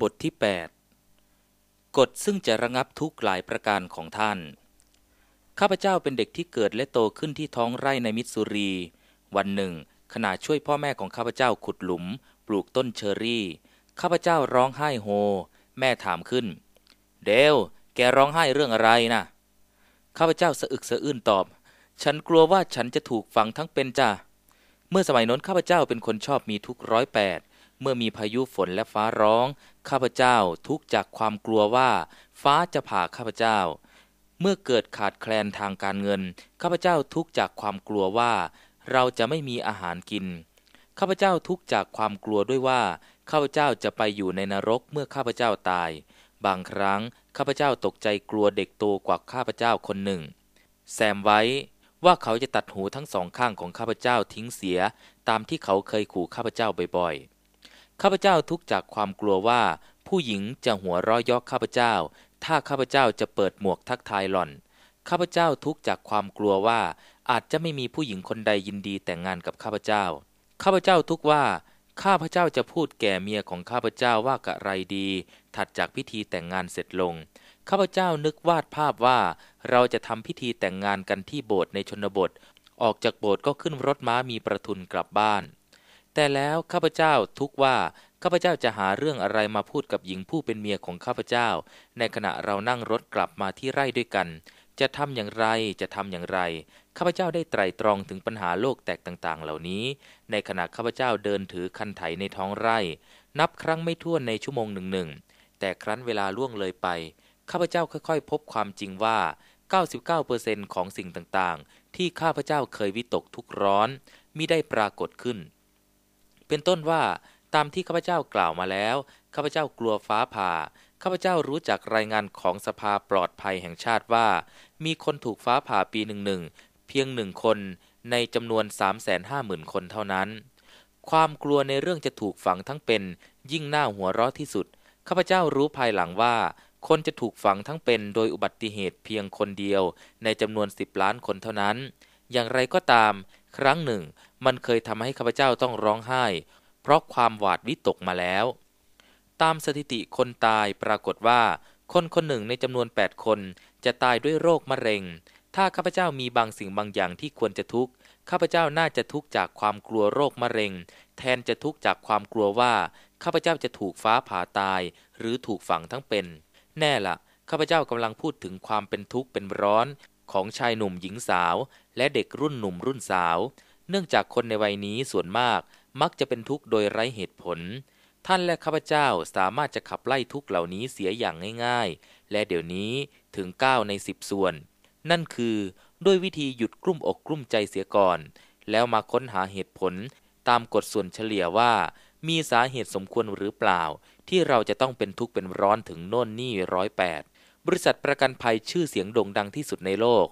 บทที่ 8 กฎซึ่งจะระงับทุกหลายประการของท่าน ข้าพเจ้าเป็นเด็กที่เกิดและโตขึ้นที่ท้องไร่ในมิสซูรี วันหนึ่ง ขณะช่วยพ่อแม่ของข้าพเจ้าขุดหลุม ปลูกต้นเชอรี่ ข้าพเจ้าร้องไห้โฮ แม่ถามขึ้น เดวแกร้องไห้เรื่องอะไรนะข้าพเจ้าสะอึกสะอื้นตอบ ฉันกลัวว่าฉันจะถูกฝังทั้งเป็นจ้ะเมื่อสมัยน้นข้าพเจ้าเป็นคนชอบมีทุกร้อยแปดเมื่อมีพายุฝนและฟ้าร้อง ข้าพเจ้าทุกจากความกลัวว่า ฟ้าจะผ่าข้าพเจ้า เมื่อเกิดขาดแคลนทางการเงิน ข้าพเจ้าทุกจากความกลัวว่า เราจะไม่มีอาหารกิน ข้าพเจ้าทุกจากความกลัวด้วยว่า ข้าพเจ้าจะไปอยู่ในนรกเมื่อข้าพเจ้าตาย บางครั้งข้าพเจ้าตกใจกลัวเด็กโตกว่าข้าพเจ้าคนหนึ่งแซมไว้ว่าเขาจะตัดหูทั้งสองข้างของข้าพเจ้าทิ้งเสีย ตามที่เขาเคยขู่ข้าพเจ้าบ่อยๆข้าพเจ้าทุกจากความกลัวว่าผู้หญิงจะหัวร้อยยอกข้าพเจ้า ถ้าข้าพเจ้าจะเปิดหมวกทักทายหล่อน ข้าพเจ้าทุกจากความกลัวว่าอาจจะไม่มีผู้หญิงคนใดยินดีแต่งงานกับข้าพเจ้า ข้าพเจ้าทุกว่าข้าพเจ้าจะพูดแก่เมียของข้าพเจ้าว่ากะไรดีถัดจากพิธีแต่งงานเสร็จลง ข้าพเจ้านึกวาดภาพว่าเราจะทำพิธีแต่งงานกันที่โบสถ์ในชนบท ออกจากโบสถ์ก็ขึ้นรถม้ามีประทุนกลับบ้านแต่แล้วข้าพเจ้าทุกว่าข้าพเจ้าจะหาเรื่องอะไรมาพูดกับหญิงผู้เป็นเมียของข้าพเจ้า ในขณะเรานั่งรถกลับมาที่ไร่ด้วยกัน จะทำอย่างไรจะทำอย่างไร ข้าพเจ้าได้ไตรตรองถึงปัญหาโลกแตกต่างๆ เหล่านี้ ในขณะข้าพเจ้าเดินถือคันไถในท้องไร่ นับครั้งไม่ถ้วนในชั่วโมงหนึ่งหนึ่งแต่ครั้นเวลาล่วงเลยไปข้าพเจ้าค่อยๆ พบความจริงว่า99%ของสิ่งต่างๆที่ข้าพเจ้าเคยวิตกทุกร้อนมิได้ปรากฏขึ้นเป็นต้นว่าตามที่ข้าพเจ้ากล่าวมาแล้วข้าพเจ้ากลัวฟ้าผ่าข้าพเจ้ารู้จักรายงานของสภาปลอดภัยแห่งชาติว่า มีคนถูกฟ้าผ่าปีหนึ่งหนึ่งเพียงหนึ่งคนในจำนวน3 5 0 0 0 0คนเท่านั้นความกลัวในเรื่องจะถูกฝังทั้งเป็นยิ่งหน้าหัวร้อที่สุดข้าพเจ้ารู้ภายหลังว่า คนจะถูกฝังทั้งเป็นโดยอุบัติเหตุเพียงคนเดียว ในจำนวน10ล้านคนเท่านั้น อย่างไรก็ตาม ครั้งหนึ่งมันเคยทำให้ข้าพเจ้าต้องร้องไห้ เพราะความหวาดวิตกมาแล้ว ตามสถิติคนตายปรากฏว่า คนคนหนึ่งในจำนวน 8 คนจะตายด้วยโรคมะเร็งถ้าข้าพเจ้ามีบางสิ่งบางอย่างที่ควรจะทุกข์ข้าพเจ้าน่าจะทุกข์จากความกลัวโรคมะเร็ง แทนจะทุกข์จากความกลัวว่า ข้าพเจ้าจะถูกฟ้าผ่าตาย หรือถูกฝังทั้งเป็น แน่ละ่ะข้าพเจ้ากำลังพูดถึงความเป็นทุกข์เป็นร้อนของชายหนุ่มหญิงสาว และเด็กรุ่นหนุ่มรุ่นสาวเนื่องจากคนในวัยนี้ส่วนมากมักจะเป็นทุกข์โดยไร้เหตุผล ท่านและข้าพเจ้าสามารถจะขับไล่ทุกเหล่านี้เสียอย่างง่ายๆ และเดี๋ยวนี้ถึง 9 ใน 10 ส่วน นั่นคือด้วยวิธีหยุดกลุ้มอกกลุ้มใจเสียก่อน แล้วมาค้นหาเหตุผล ตามกฎส่วนเฉลี่ยว่ามีสาเหตุสมควรหรือเปล่าที่เราจะต้องเป็นทุกข์เป็นร้อนถึงโน่นนี่ร้อยแปดบริษัทประกันภัยชื่อเสียงโด่งดังที่สุดในโลก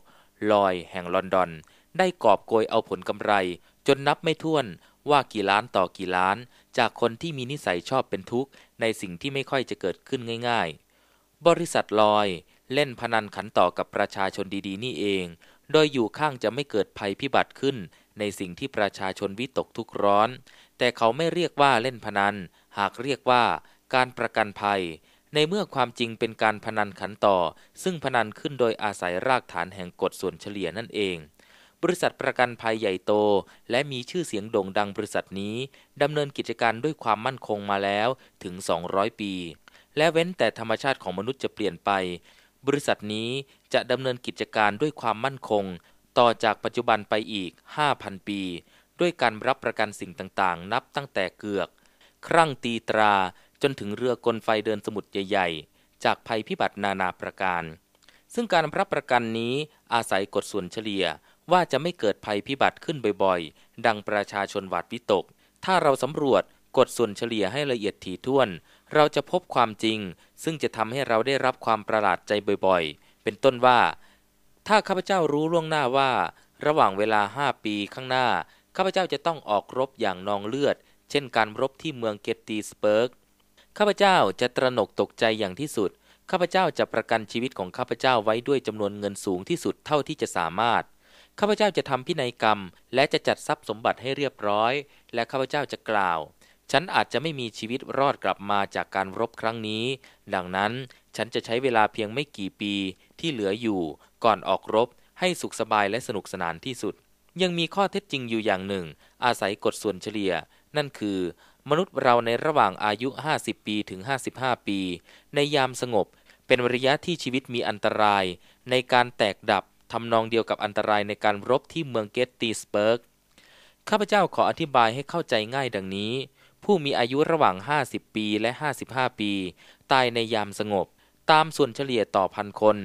ลอยแห่งลอนดอนได้กอบโกยเอาผลกำไร จนนับไม่ถ้วนว่ากี่ล้านต่อกี่ล้าน จากคนที่มีนิสัยชอบเป็นทุกข์ ในสิ่งที่ไม่ค่อยจะเกิดขึ้นง่ายๆ บริษัทลอย เล่นพนันขันต่อกับประชาชนดีๆนี่เอง โดยอยู่ข้างจะไม่เกิดภัยพิบัติขึ้นในสิ่งที่ประชาชนวิตกทุกร้อน แต่เขาไม่เรียกว่าเล่นพนันหากเรียกว่าการประกันภัย ในเมื่อความจริงเป็นการพนันขันต่อ ซึ่งพนันขึ้นโดยอาศัยรากฐานแห่งกฎส่วนเฉลี่ยนั่นเองบริษัทประกันภัยใหญ่โต และมีชื่อเสียงโด่งดังบริษัทนี้ดำเนินกิจการด้วยความมั่นคงมาแล้วถึง 200 ปี และเว้นแต่ธรรมชาติของมนุษย์จะเปลี่ยนไป บริษัทนี้จะดำเนินกิจการด้วยความมั่นคง ต่อจากปัจจุบันไปอีก 5,000 ปี ด้วยการรับประกันสิ่งต่างๆ นับตั้งแต่เกือก ครั่งตีตราจนถึงเรือกลไฟเดินสมุทรใหญ่ๆ จากภัยพิบัตินานาประการ ซึ่งการรับประกันนี้อาศัยกฎส่วนเฉลี่ยว่าจะไม่เกิดภัยพิบัติขึ้นบ่อยๆ ดังประชาชนหวาดวิตก ถ้าเราสำรวจกฎส่วนเฉลี่ยให้ละเอียดถี่ถ้วน เราจะพบความจริง ซึ่งจะทำให้เราได้รับความประหลาดใจบ่อยๆ เป็นต้นว่า ถ้าข้าพเจ้ารู้ล่วงหน้าว่า ระหว่างเวลาห้าปีข้างหน้า ข้าพเจ้าจะต้องออกรบอย่างนองเลือด เช่นการรบที่เมืองเกตตีสเปิร์ก ข้าพเจ้าจะตระหนกตกใจอย่างที่สุด ข้าพเจ้าจะประกันชีวิตของข้าพเจ้าไว้ด้วยจำนวนเงินสูงที่สุดเท่าที่จะสามารถข้าพเจ้าจะทำพินัยกรรมและจะจัดทรัพย์สมบัติให้เรียบร้อย และข้าพเจ้าจะกล่าว ฉันอาจจะไม่มีชีวิตรอดกลับมาจากการรบครั้งนี้ ดังนั้นฉันจะใช้เวลาเพียงไม่กี่ปีที่เหลืออยู่ ก่อนออกรบให้สุขสบายและสนุกสนานที่สุด ยังมีข้อเท็จจริงอยู่อย่างหนึ่ง อาศัยกฎส่วนเฉลี่ย นั่นคือ มนุษย์เราในระหว่างอายุ 50ปีถึง55ปี ในยามสงบเป็นระยะที่ชีวิตมีอันตรายในการแตกดับทำนองเดียวกับอันตรายในการรบที่เมืองเกตตีสเบิร์ก ข้าพเจ้าขออธิบายให้เข้าใจง่ายดังนี้ ผู้มีอายุระหว่าง 50 ปีและ 55 ปี ตายในยามสงบ ตามส่วนเฉลี่ยต่อพันคน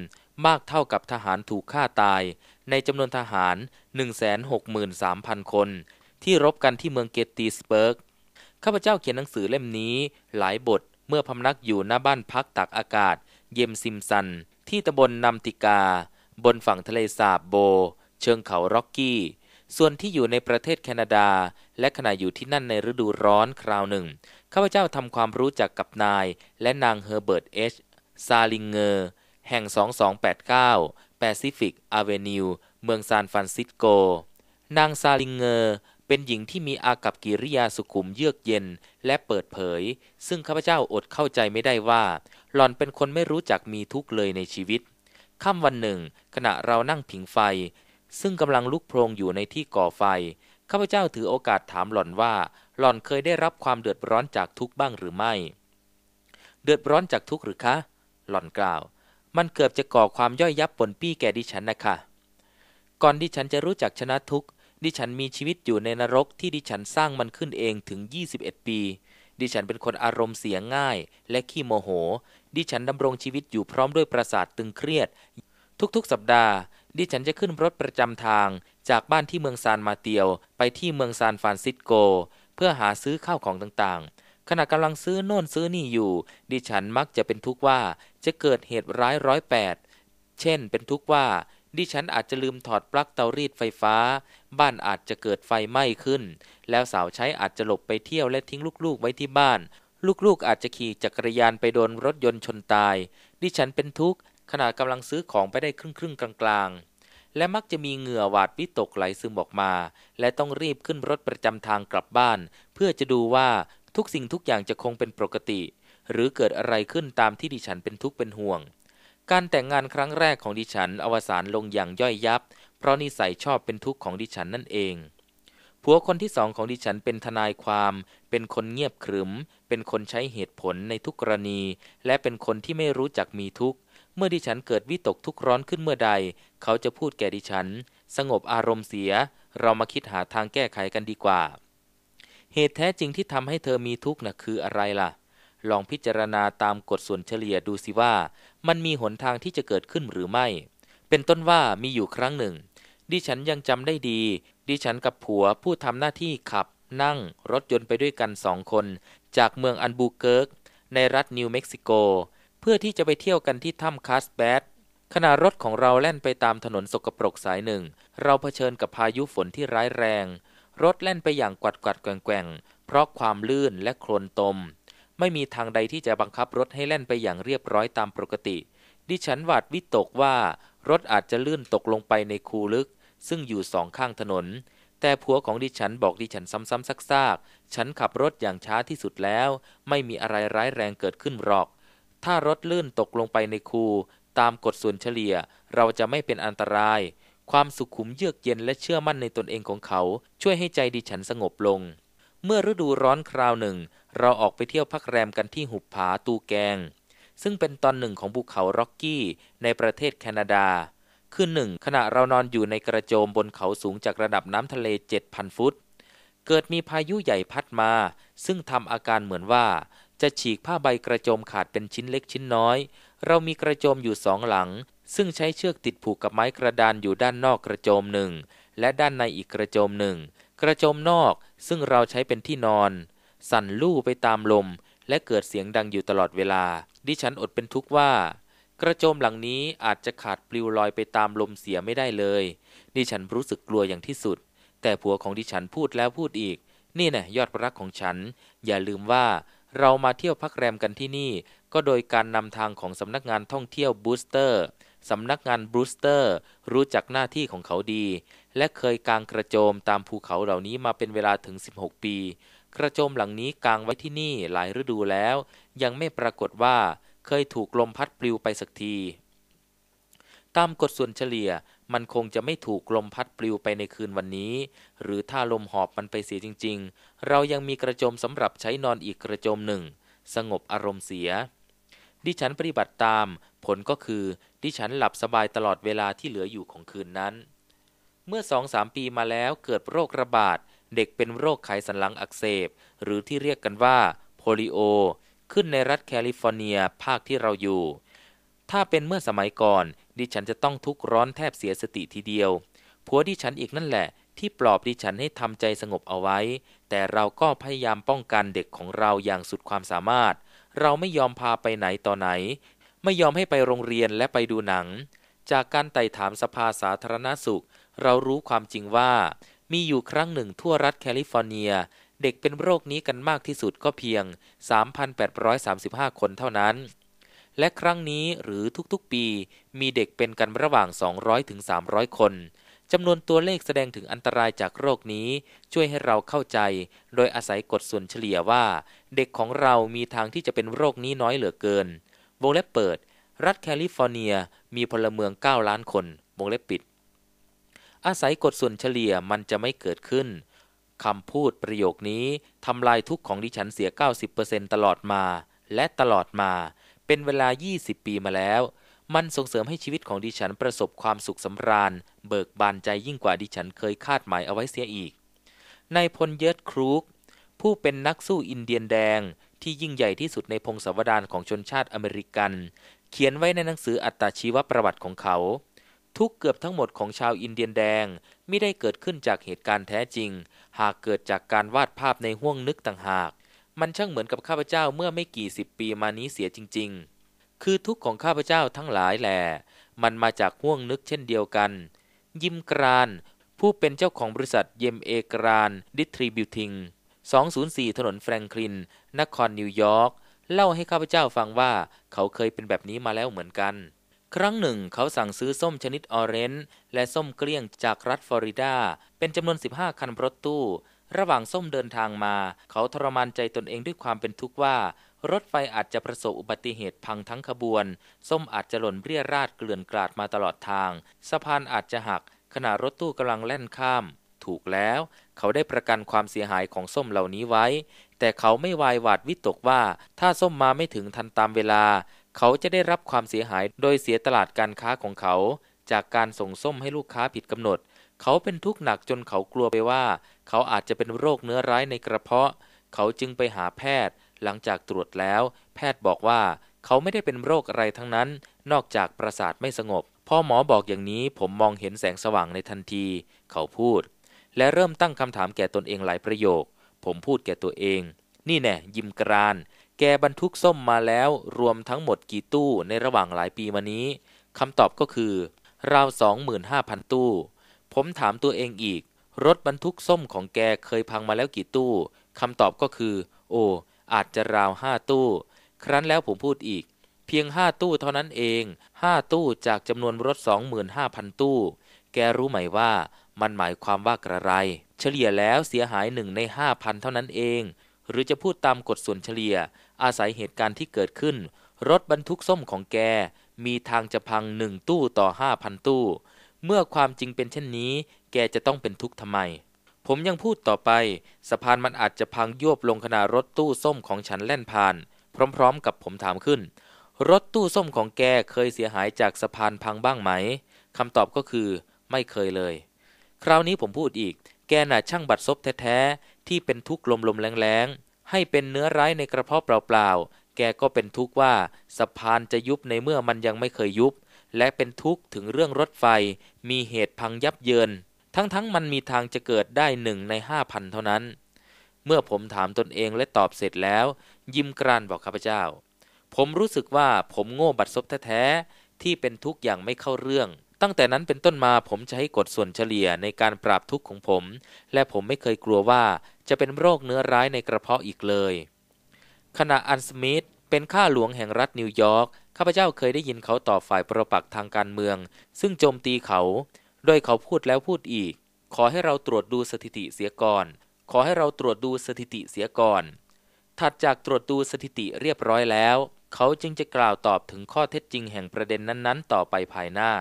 มากเท่ากับทหารถูกฆ่าตายในจำนวนทหาร 163,000 คน ที่รบกันที่เมืองเกตตีสเบิร์ก ข้าพเจ้าเขียนหนังสือเล่มนี้ หลายบทเมื่อพำนักอยู่หน้าบ้านพักตักอากาศ เยมซิมซันที่ตำบลนนำติกาบนฝั่งทะเลสาบโบ เชิงเขา ร็อกกี้ ส่วนที่อยู่ในประเทศแคนาดา และขณะอยู่ที่นั่นในฤดูร้อนคราวหนึ่ง ข้าพเจ้าทำความรู้จักกับนาย และนางเฮอร์เบิร์ตเอชซาลิงเงอร์ แห่ง 2289 Pacific Avenue เมืองซานฟรานซิสโก นางซาลิงเงอร์ เป็นหญิงที่มีอากับกิริยาสุขุมเยือกเย็น และเปิดเผย ซึ่งข้าพเจ้าอดเข้าใจไม่ได้ว่า หล่อนเป็นคนไม่รู้จักมีทุกข์เลยในชีวิตค่ำวันหนึ่งขณะเรานั่งผิงไฟ ซึ่งกำลังลุกโพรงอยู่ในที่ก่อไฟข้าพเจ้าถือโอกาสถามหล่อนว่า หล่อนเคยได้รับความเดือดร้อนจากทุกบ้างหรือไม่ เดือดร้อนจากทุกหรือคะ หล่อนกล่าว มันเกือบจะก่อความย่อยยับปนปี้แก่ดิฉันนะคะก่อนดิฉันจะรู้จักชนะทุกดิฉันมีชีวิตอยู่ในนรกที่ดิฉันสร้างมันขึ้นเองถึง 21 ปี ดิฉันเป็นคนอารมณ์เสียง่าย และขี้โมโห ดิฉันดำรงชีวิตอยู่พร้อมด้วยประสาทตึงเครียด ทุกๆสัปดาห์ ดิฉันจะขึ้นรถประจำทางจากบ้านที่เมืองซานมาเตียวไปที่เมืองซานฟานซิสโก เพื่อหาซื้อข้าวของต่างๆ ขณะกำลังซื้อโน่นซื้อนี่อยู่ ดิฉันมักจะเป็นทุกข์ว่า จะเกิดเหตุร้ายร้อยแปดเช่น เป็นทุกข์ว่า ดิฉันอาจจะลืมถอดปลั๊กเตารีดไฟฟ้าบ้านอาจจะเกิดไฟไหม้ขึ้น แล้วสาวใช้อาจจะหลบไปเที่ยวและทิ้งลูกๆไว้ที่บ้าน ลูกๆ อาจจะขี่จักรยานไปโดนรถยนต์ชนตาย ดิฉันเป็นทุกข์ขณะกำลังซื้อของไปได้ครึ่งๆกลางๆ และมักจะมีเหงื่อหวาดวิตกไหลซึมออกมา และต้องรีบขึ้นรถประจำทางกลับบ้าน เพื่อจะดูว่าทุกสิ่งทุกอย่างจะคงเป็นปกติ หรือเกิดอะไรขึ้นตามที่ดิฉันเป็นทุกข์เป็นห่วง การแต่งงานครั้งแรกของดิฉันอวสานลงอย่างย่อยยับเพราะนิสัยชอบเป็นทุกข์ของดิฉันนั่นเอง ผัวคนที่สองของดิฉันเป็นทนายความ เป็นคนเงียบขรึม เป็นคนใช้เหตุผลในทุกกรณี และเป็นคนที่ไม่รู้จักมีทุกข์ เมื่อดิฉันเกิดวิตกทุกข์ร้อนขึ้นเมื่อใด เขาจะพูดแก่ดิฉัน สงบอารมณ์เสีย เรามาคิดหาทางแก้ไขกันดีกว่า เหตุแท้จริงที่ทำให้เธอมีทุกข์นะ่ะคืออะไรล่ะ ลองพิจารณาตามกฎส่วนเฉลี่ยดูสิว่า มันมีหนทางที่จะเกิดขึ้นหรือไม่เป็นต้นว่ามีอยู่ครั้งหนึ่ง ดิฉันยังจำได้ดี ดิฉันกับผัวผู้ทำหน้าที่ขับนั่งรถยนต์ไปด้วยกันสองคน จากเมืองอันบูเกิร์ก ในรัฐนิวเม็กซิโก เพื่อที่จะไปเที่ยวกันที่ถ้ำคาสแบดขณะรถของเราแล่นไปตามถนนสกปรกสายหนึ่ง เราเผชิญกับพายุฝนที่ร้ายแรง รถแล่นไปอย่างกวัดกวัดแกว่งแกว่งเพราะความลื่นและโคลนตม ไม่มีทางใดที่จะบังคับรถให้แล่นไปอย่างเรียบร้อยตามปกติเดิฉันหวาดวิตกว่ารถอาจจะลื่นตกลงไปในคูลึก ซึ่งอยู่สองข้างถนน แต่ผัวของดิฉันบอกดิฉันซ้ำๆซักๆฉันขับรถอย่างช้าที่สุดแล้ว ไม่มีอะไรร้ายแรงเกิดขึ้นหรอก ถ้ารถลื่นตกลงไปในคู ตามกฎส่วนเฉลี่ยเราจะไม่เป็นอันตราย ความสุขุมเยือกเย็นและเชื่อมั่นในตนเองของเขา ช่วยให้ใจดิฉันสงบลง เมื่อฤดูร้อนคราวหนึ่ง เราออกไปเที่ยวพักแรมกันที่หุบผาตูแกงซึ่งเป็นตอนหนึ่งของภูเขาร็อกกี้ในประเทศแคนาดา คือหนึ่ง ขณะเรานอนอยู่ในกระโจมบนเขาสูงจากระดับน้ำทะเล 7,000 ฟุต เกิดมีพายุใหญ่พัดมา ซึ่งทำอาการเหมือนว่า จะฉีกผ้าใบกระโจมขาดเป็นชิ้นเล็กชิ้นน้อย เรามีกระโจมอยู่สองหลัง ซึ่งใช้เชือกติดผูกกับไม้กระดานอยู่ด้านนอกกระโจมหนึ่ง และด้านในอีกกระโจมหนึ่ง กระโจมนอกซึ่งเราใช้เป็นที่นอน สั่นลู่ไปตามลม และเกิดเสียงดังอยู่ตลอดเวลาดิฉันอดเป็นทุกข์ว่า กระโจมหลังนี้อาจจะขาดปลิวลอยไปตามลมเสียไม่ได้เลยดิฉันรู้สึกกลัวอย่างที่สุด แต่ผัวของดิฉันพูดแล้วพูดอีก นี่นะยอดรักของฉัน อย่าลืมว่าเรามาเที่ยวพักแรมกันที่นี่ ก็โดยการนำทางของสำนักงานท่องเที่ยวบูสเตอร์สำนักงานบูสเตอร์ รู้จักหน้าที่ของเขาดี และเคยกางกระโจมตามภูเขาเหล่านี้มาเป็นเวลาถึง16 ปีกระโจมหลังนี้กางไว้ที่นี่หลายฤดูแล้ว ยังไม่ปรากฏว่าเคยถูกลมพัดปลิวไปสักที ตามกฎส่วนเฉลี่ย มันคงจะไม่ถูกลมพัดปลิวไปในคืนวันนี้ หรือถ้าลมหอบมันไปเสียจริงๆ เรายังมีกระโจมสำหรับใช้นอนอีกกระโจมหนึ่ง สงบอารมณ์เสีย ดิฉันปฏิบัติตาม ผลก็คือดิฉันหลับสบายตลอดเวลาที่เหลืออยู่ของคืนนั้น เมื่อสองสามปีมาแล้วเกิดโรคระบาดเด็กเป็นโรคไขสันหลังอักเสบหรือที่เรียกกันว่าโพลิโอ ขึ้นในรัฐแคลิฟอร์เนียภาคที่เราอยู่ ถ้าเป็นเมื่อสมัยก่อน ดิฉันจะต้องทุกข์ร้อนแทบเสียสติทีเดียว ผัวดิฉันอีกนั่นแหละ ที่ปลอบดิฉันให้ทำใจสงบเอาไว้ แต่เราก็พยายามป้องกันเด็กของเราอย่างสุดความสามารถ เราไม่ยอมพาไปไหนต่อไหน ไม่ยอมให้ไปโรงเรียนและไปดูหนัง จากการไต่ถามสภาสาธารณสุข เรารู้ความจริงว่ามีอยู่ครั้งหนึ่งทั่วรัฐแคลิฟอร์เนียเด็กเป็นโรคนี้กันมากที่สุดก็เพียง 3,835 คนเท่านั้น และครั้งนี้หรือทุกๆ ปีมีเด็กเป็นกันระหว่าง 200 ถึง 300 คน จำนวนตัวเลขแสดงถึงอันตรายจากโรคนี้ ช่วยให้เราเข้าใจ โดยอาศัยกฎส่วนเฉลี่ยว่า เด็กของเรามีทางที่จะเป็นโรคนี้น้อยเหลือเกินวงเล็บเปิด รัฐแคลิฟอร์เนียมีพลเมือง 9 ล้านคนวงเล็บปิดอาศัยกฎส่วนเฉลี่ยมันจะไม่เกิดขึ้นคำพูดประโยคนี้ทำลายทุกของดิฉันเสีย 90%ตลอดมา และตลอดมาเป็นเวลา 20 ปีมาแล้ว มันส่งเสริมให้ชีวิตของดิฉันประสบความสุขสำราญ เบิกบานใจยิ่งกว่าดิฉันเคยคาดหมายเอาไว้เสียอีกนายพลเยิร์ดครูก ผู้เป็นนักสู้อินเดียนแดง ที่ยิ่งใหญ่ที่สุดในพงศาวดารของชนชาติอเมริกัน เขียนไว้ในหนังสืออัตชีวประวัติของเขาทุกเกือบทั้งหมดของชาวอินเดียนแดงไม่ได้เกิดขึ้นจากเหตุการณ์แท้จริง หากเกิดจากการวาดภาพในห้วงนึกต่างหาก มันช่างเหมือนกับข้าพเจ้าเมื่อไม่กี่สิบปีมานี้เสียจริง ๆ คือทุกของข้าพเจ้าทั้งหลายแหลมันมาจากห้วงนึกเช่นเดียวกัน ยิมกรานผู้เป็นเจ้าของบริษัทเยมเอกรานดิทรีบิวทิง204 ถนนแฟรงคลิน นครนิวยอร์กเล่าให้ข้าพเจ้าฟังว่าเขาเคยเป็นแบบนี้มาแล้วเหมือนกันครั้งหนึ่งเขาสั่งซื้อส้มชนิดออเรนจ์และส้มเกลี้ยงจากรัฐฟลอริดา เป็นจำนวน 15 คันรถตู้ ระหว่างส้มเดินทางมา เขาทรมานใจตนเองด้วยความเป็นทุกข์ว่า รถไฟอาจจะประสบอุบัติเหตุพังทั้งขบวน ส้มอาจจะหล่นเรี่ยราดเกลื่อนกลาดมาตลอดทาง สะพานอาจจะหักขณะรถตู้กำลังแล่นข้าม ถูกแล้ว เขาได้ประกันความเสียหายของส้มเหล่านี้ไว้ แต่เขาไม่วายหวาดวิตกว่า ถ้าส้มมาไม่ถึงทันตามเวลาเขาจะได้รับความเสียหายโดยเสียตลาดการค้าของเขา จากการส่งส้มให้ลูกค้าผิดกำหนด เขาเป็นทุกข์หนักจนเขากลัวไปว่า เขาอาจจะเป็นโรคเนื้อร้ายในกระเพาะ เขาจึงไปหาแพทย์ หลังจากตรวจแล้ว แพทย์บอกว่า เขาไม่ได้เป็นโรคอะไรทั้งนั้น นอกจากประสาทไม่สงบ พอหมอบอกอย่างนี้ ผมมองเห็นแสงสว่างในทันที เขาพูด และเริ่มตั้งคำถามแก่ตนเองหลายประโยค ผมพูดแก่ตัวเอง นี่แน่ยิมกรานแกบรรทุกส้มมาแล้ว รวมทั้งหมดกี่ตู้ในระหว่างหลายปีมานี้คำตอบก็คือราว25,000ตู้ผมถามตัวเองอีก รถบรรทุกส้มของแกเคยพังมาแล้วกี่ตู้คำตอบก็คือ โอ้อาจจะราวห้าตู้ ครั้นแล้วผมพูดอีก เพียงห้าตู้เท่านั้นเองห้าตู้จากจำนวนรถ25,000ตู้แกรู้ไหมว่า มันหมายความว่ากระไร เฉลี่ยแล้วเสียหายหนึ่งใน5,000เท่านั้นเอง หรือจะพูดตามกฎส่วนเฉลี่ยอาศัยเหตุการณ์ที่เกิดขึ้น รถบรรทุกส้มของแกมีทางจะพังหนึ่งตู้ต่อห้าพันตู้ เมื่อความจริงเป็นเช่นนี้ แกจะต้องเป็นทุกข์ทำไม ผมยังพูดต่อไป สะพานมันอาจจะพังยวบลงขณะรถตู้ส้มของฉันแล่นผ่าน พร้อมๆกับผมถามขึ้น รถตู้ส้มของแกเคยเสียหายจากสะพานพังบ้างไหมคำตอบก็คือไม่เคยเลย คราวนี้ผมพูดอีก แกน่ะช่างบัดซบแท้ๆที่เป็นทุกข์ลมๆแรงๆให้เป็นเนื้อร้ายในกระเพาะเปล่าๆ แกก็เป็นทุกข์ว่าสะพานจะยุบในเมื่อมันยังไม่เคยยุบ และเป็นทุกข์ถึงเรื่องรถไฟ มีเหตุพังยับเยิน ทั้งๆ มันมีทางจะเกิดได้หนึ่งในห้าพันเท่านั้น เมื่อผมถามตนเองและตอบเสร็จแล้ว ยิ้มกรานบอกข้าพเจ้า ผมรู้สึกว่าผมโง่บัดซบแท้ๆที่เป็นทุกข์อย่างไม่เข้าเรื่องตั้งแต่นั้นเป็นต้นมาผมจะให้กฎส่วนเฉลี่ยในการปราบทุกข์ของผม และผมไม่เคยกลัวว่าจะเป็นโรคเนื้อร้ายในกระเพาะอีกเลย ขณะอันสมิธเป็นข้าหลวงแห่งรัฐนิวยอร์กข้าพเจ้าเคยได้ยินเขาต่อฝ่ายประปักทางการเมือง ซึ่งโจมตีเขา โดยเขาพูดแล้วพูดอีก ขอให้เราตรวจดูสถิติเสียก่อนขอให้เราตรวจดูสถิติเสียก่อนถัดจากตรวจดูสถิติเรียบร้อยแล้ว เขาจึงจะกล่าวตอบถึงข้อเท็จจริงแห่งประเด็นนั้นๆ ต่อไปภายหน้า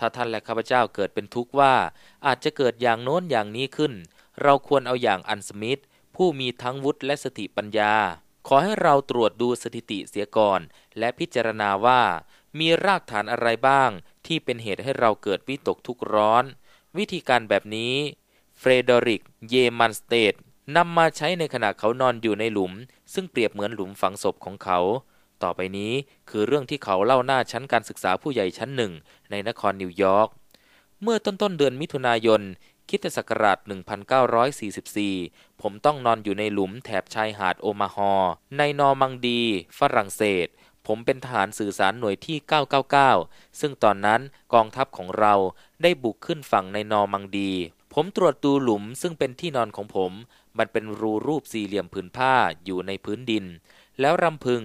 ถ้าท่านและข้าพเจ้าเกิดเป็นทุกข์ว่า อาจจะเกิดอย่างโน้นอย่างนี้ขึ้น เราควรเอาอย่างอันสมิธผู้มีทั้งวุฒิและสติปัญญา ขอให้เราตรวจดูสถิติเสียก่อน และพิจารณาว่า มีรากฐานอะไรบ้าง ที่เป็นเหตุให้เราเกิดวิตกทุกข์ร้อน วิธีการแบบนี้ เฟรเดริกเยมันสเตดนำมาใช้ในขณะเขานอนอยู่ในหลุม ซึ่งเปรียบเหมือนหลุมฝังศพของเขาต่อไปนี้คือเรื่องที่เขาเล่าหน้าชั้นการศึกษาผู้ใหญ่ชั้นหนึ่ง ในนครนิวยอร์ก เมื่อต้นต้นเดือนมิถุนายน คิดศักราช1944 ผมต้องนอนอยู่ในหลุมแถบชายหาดโอมาฮอในนอร์มังดี ฝรั่งเศส ผมเป็นทหารสื่อสารหน่วยที่ 999 ซึ่งตอนนั้นกองทัพของเราได้บุกขึ้นฝั่งในนอร์มังดี ผมตรวจดูหลุมซึ่งเป็นที่นอนของผม มันเป็นรูรูปสี่เหลี่ยมผืนผ้าอยู่ในพื้นดิน แล้วรำพึง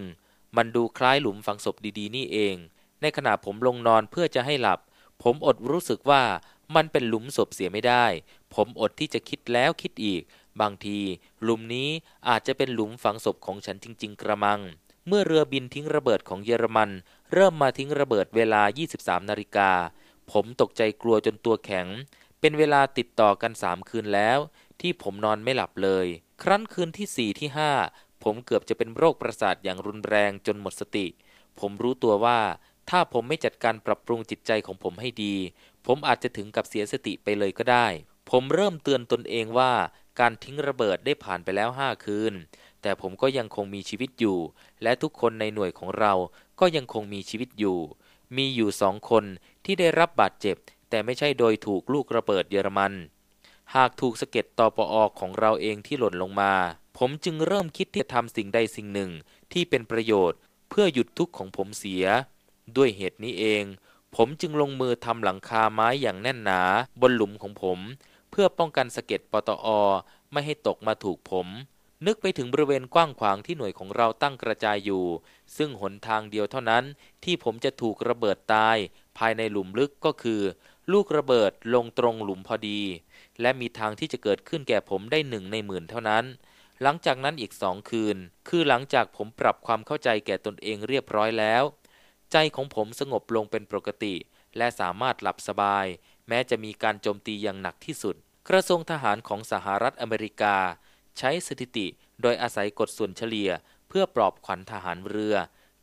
มันดูคล้ายหลุมฝังศพดี ๆ นี่เอง ในขณะผมลงนอนเพื่อจะให้หลับ ผมอดรู้สึกว่ามันเป็นหลุมศพเสียไม่ได้ ผมอดที่จะคิดแล้วคิดอีก บางที หลุมนี้อาจจะเป็นหลุมฝังศพของฉันจริง ๆ กระมัง เมื่อเรือบินทิ้งระเบิดของเยอรมัน เริ่มมาทิ้งระเบิดเวลา 23 นาฬิกา ผมตกใจกลัวจนตัวแข็ง เป็นเวลาติดต่อกันสามคืนแล้ว ที่ผมนอนไม่หลับเลย ครั้นคืนที่สี่ที่ห้าผมเกือบจะเป็นโรคประสาทอย่างรุนแรงจนหมดสติ ผมรู้ตัวว่าถ้าผมไม่จัดการปรับปรุงจิตใจของผมให้ดี ผมอาจจะถึงกับเสียสติไปเลยก็ได้ ผมเริ่มเตือนตนเองว่าการทิ้งระเบิดได้ผ่านไปแล้วห้าคืน แต่ผมก็ยังคงมีชีวิตอยู่ และทุกคนในหน่วยของเราก็ยังคงมีชีวิตอยู่ มีอยู่สองคนที่ได้รับบาดเจ็บ แต่ไม่ใช่โดยถูกลูกระเบิดเยอรมัน หากถูกสะเก็ดตอปออของเราเองที่หล่นลงมาผมจึงเริ่มคิดที่จะทำสิ่งใดสิ่งหนึ่งที่เป็นประโยชน์ เพื่อหยุดทุกข์ของผมเสีย ด้วยเหตุนี้เอง ผมจึงลงมือทำหลังคาไม้อย่างแน่นหนา บนหลุมของผม เพื่อป้องกันสะเก็ดปตอไม่ให้ตกมาถูกผม นึกไปถึงบริเวณกว้างขวางที่หน่วยของเราตั้งกระจายอยู่ ซึ่งหนทางเดียวเท่านั้น ที่ผมจะถูกระเบิดตายภายในหลุมลึกก็คือ ลูกระเบิดลงตรงหลุมพอดี และมีทางที่จะเกิดขึ้นแก่ผมได้หนึ่งในหมื่นเท่านั้นหลังจากนั้นอีกสองคืน คือหลังจากผมปรับความเข้าใจแก่ตนเองเรียบร้อยแล้ว ใจของผมสงบลงเป็นปกติ และสามารถหลับสบาย แม้จะมีการโจมตีอย่างหนักที่สุด กระทรวงทหารของสหรัฐอเมริกา ใช้สถิติโดยอาศัยกฎส่วนเฉลี่ย เพื่อปลอบขวัญทหารเรือ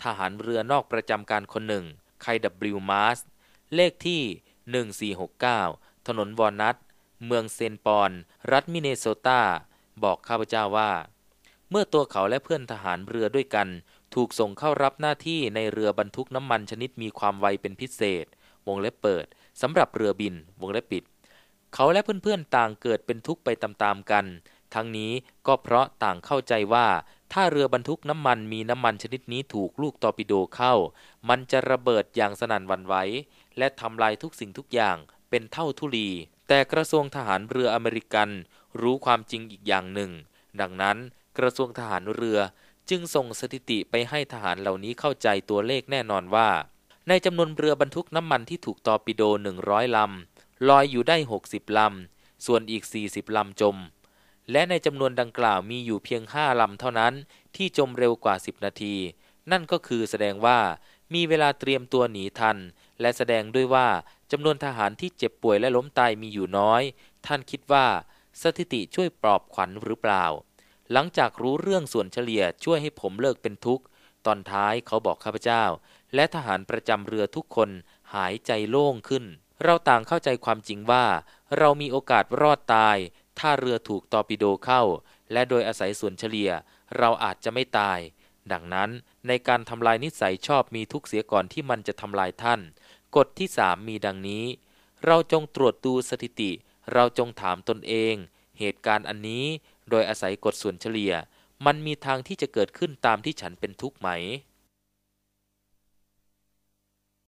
ทหารเรือนอกประจำการคนหนึ่ง ไคบิวมาสเลขที่ 1469 ถนนวอนัทเมืองเซนปอน รัฐมิเนโซตาบอกข้าพเจ้าว่า เมื่อตัวเขาและเพื่อนทหารเรือด้วยกัน ถูกส่งเข้ารับหน้าที่ในเรือบรรทุกน้ำมันชนิดมีความไวเป็นพิเศษวงเล็บเปิดสำหรับเรือบินวงเล็บปิด เขาและเพื่อนๆ ต่างเกิดเป็นทุกข์ไปตามๆกัน ทั้งนี้ก็เพราะต่างเข้าใจว่าถ้าเรือบรรทุกน้ำมันมีน้ำมันชนิดนี้ถูกลูกตอปิโดเข้า มันจะระเบิดอย่างสนั่นวันไหวและทำลายทุกสิ่งทุกอย่างเป็นเท่าทุลี แต่กระทรวงทหารเรืออเมริกันรู้ความจริงอีกอย่างหนึ่ง ดังนั้นกระทรวงทหารเรือ จึงส่งสถิติไปให้ทหารเหล่านี้เข้าใจตัวเลขแน่นอนว่า ในจำนวนเรือบรรทุกน้ำมันที่ถูกตอปิโด 100ลำลอยอยู่ได้ 60ลำ ส่วนอีก 40ลำจม และในจำนวนดังกล่าวมีอยู่เพียง 5ลำเท่านั้น ที่จมเร็วกว่า 10 นาที นั่นก็คือแสดงว่ามีเวลาเตรียมตัวหนีทัน และแสดงด้วยว่าจำนวนทหารที่เจ็บป่วยและล้มตายมีอยู่น้อย ท่านคิดว่าสถิติช่วยปลอบขวัญหรือเปล่า หลังจากรู้เรื่องส่วนเฉลี่ยช่วยให้ผมเลิกเป็นทุกข์ ตอนท้ายเขาบอกข้าพเจ้า และทหารประจำเรือทุกคนหายใจโล่งขึ้น เราต่างเข้าใจความจริงว่า เรามีโอกาสรอดตาย ถ้าเรือถูกตอปิโดเข้า และโดยอาศัยส่วนเฉลี่ย เราอาจจะไม่ตาย ดังนั้น ในการทำลายนิสัยชอบมีทุกเสียก่อนที่มันจะทำลายท่าน กฎที่สามมีดังนี้ เราจงตรวจดูสถิติเราจงถามตนเอง เหตุการณ์อันนี้โดยอาศัยกฎส่วนเฉลี่ย มันมีทางที่จะเกิดขึ้นตามที่ฉันเป็นทุกข์ไหม